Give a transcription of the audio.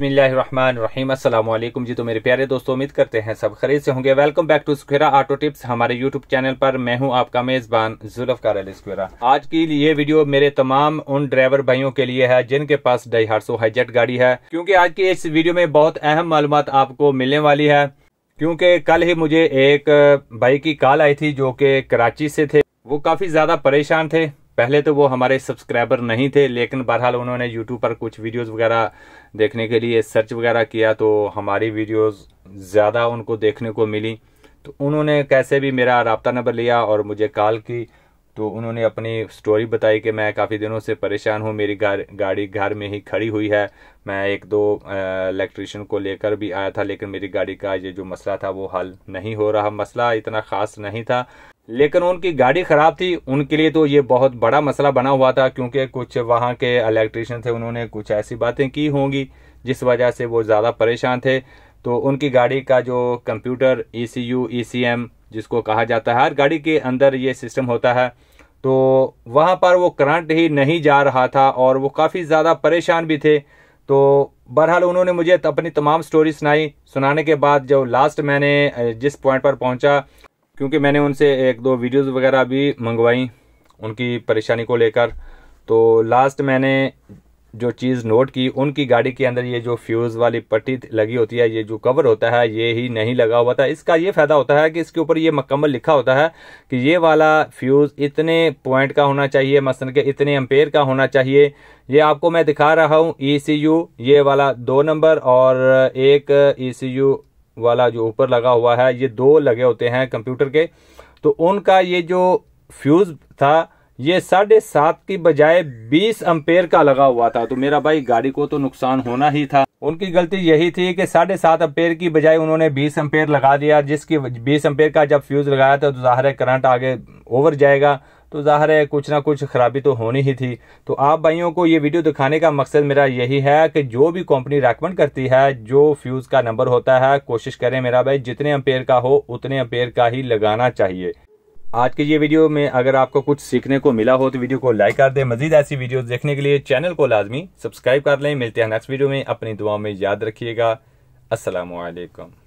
बसमीम अल्लाम जी तो मेरे प्यारे दोस्तों उम्मीद करते हैं सब खरीद से होंगे वेलकम बैक टू स्क्वेरा ऑटो टिप्स हमारे यूट्यूब चैनल पर मैं हूं आपका मेज़बान जुल्फकार अली स्क्वेरा आज की ये वीडियो मेरे तमाम उन ड्राइवर भाइयों के लिए है जिनके पास हार्सो हाईजेट गाड़ी है क्योंकि आज की इस वीडियो में बहुत अहम मालूम आपको मिलने वाली है क्योंकि कल ही मुझे एक भाई की कॉल आई थी जो कि कराची से थे वो काफ़ी ज़्यादा परेशान थे पहले तो वो हमारे सब्सक्राइबर नहीं थे लेकिन बहरहाल उन्होंने यूट्यूब पर कुछ वीडियोस वगैरह देखने के लिए सर्च वगैरह किया तो हमारी वीडियोस ज़्यादा उनको देखने को मिली तो उन्होंने कैसे भी मेरा रबता नंबर लिया और मुझे कॉल की तो उन्होंने अपनी स्टोरी बताई कि मैं काफ़ी दिनों से परेशान हूँ मेरी गार, गाड़ी घर में ही खड़ी हुई है मैं एक दो इलेक्ट्रिशियन को लेकर भी आया था लेकिन मेरी गाड़ी का ये जो मसला था वो हल नहीं हो रहा मसला इतना ख़ास नहीं था लेकिन उनकी गाड़ी ख़राब थी उनके लिए तो ये बहुत बड़ा मसला बना हुआ था क्योंकि कुछ वहाँ के इलेक्ट्रिशियन थे उन्होंने कुछ ऐसी बातें की होंगी जिस वजह से वो ज़्यादा परेशान थे तो उनकी गाड़ी का जो computer E C U E C M जिसको कहा जाता है हर गाड़ी के अंदर ये सिस्टम होता है तो वहाँ पर वो करंट ही नहीं जा रहा था और वो काफ़ी ज़्यादा परेशान भी थे तो बहरहाल उन्होंने मुझे अपनी तमाम स्टोरी सुनाई सुनाने के बाद जब लास्ट मैंने जिस पॉइंट पर पहुँचा क्योंकि मैंने उनसे एक दो वीडियोस वगैरह भी मंगवाई उनकी परेशानी को लेकर तो लास्ट मैंने जो चीज़ नोट की उनकी गाड़ी के अंदर ये जो फ्यूज़ वाली पट्टी लगी होती है ये जो कवर होता है ये ही नहीं लगा हुआ था इसका ये फ़ायदा होता है कि इसके ऊपर ये मकम्मल लिखा होता है कि ये वाला फ्यूज़ इतने पॉइंट का होना चाहिए मसन के इतने अम्पेयर का होना चाहिए ये आपको मैं दिखा रहा हूँ ई e ये वाला दो नंबर और एक ई e वाला जो ऊपर लगा हुआ है ये दो लगे होते हैं कंप्यूटर के तो उनका ये जो फ्यूज़ था ये साढ़े सात की बजाय बीस अम्पेयर का लगा हुआ था तो मेरा भाई गाड़ी को तो नुकसान होना ही था उनकी गलती यही थी कि साढ़े सात अम्पेयर की बजाय उन्होंने बीस अम्पेयर लगा दिया जिसकी बीस अम्पेयर का जब फ्यूज़ लगाया था तो ज़ाहिर है करंट आगे ओवर जाएगा तो ज़ाहिर है कुछ ना कुछ खराबी तो होनी ही थी तो आप भाइयों को ये वीडियो दिखाने का मकसद मेरा यही है कि जो भी कंपनी रेकमेंड करती है जो फ्यूज़ का नंबर होता है कोशिश करें मेरा भाई जितने अम्पेयर का हो उतने अम्पेयर का ही लगाना चाहिए आज के ये वीडियो में अगर आपको कुछ सीखने को मिला हो तो वीडियो को लाइक कर दें मजीद ऐसी वीडियो देखने के लिए चैनल को लाजमी सब्सक्राइब कर लें मिलते हैं नेक्स्ट वीडियो में अपनी दुआ में याद रखिएगा असलकम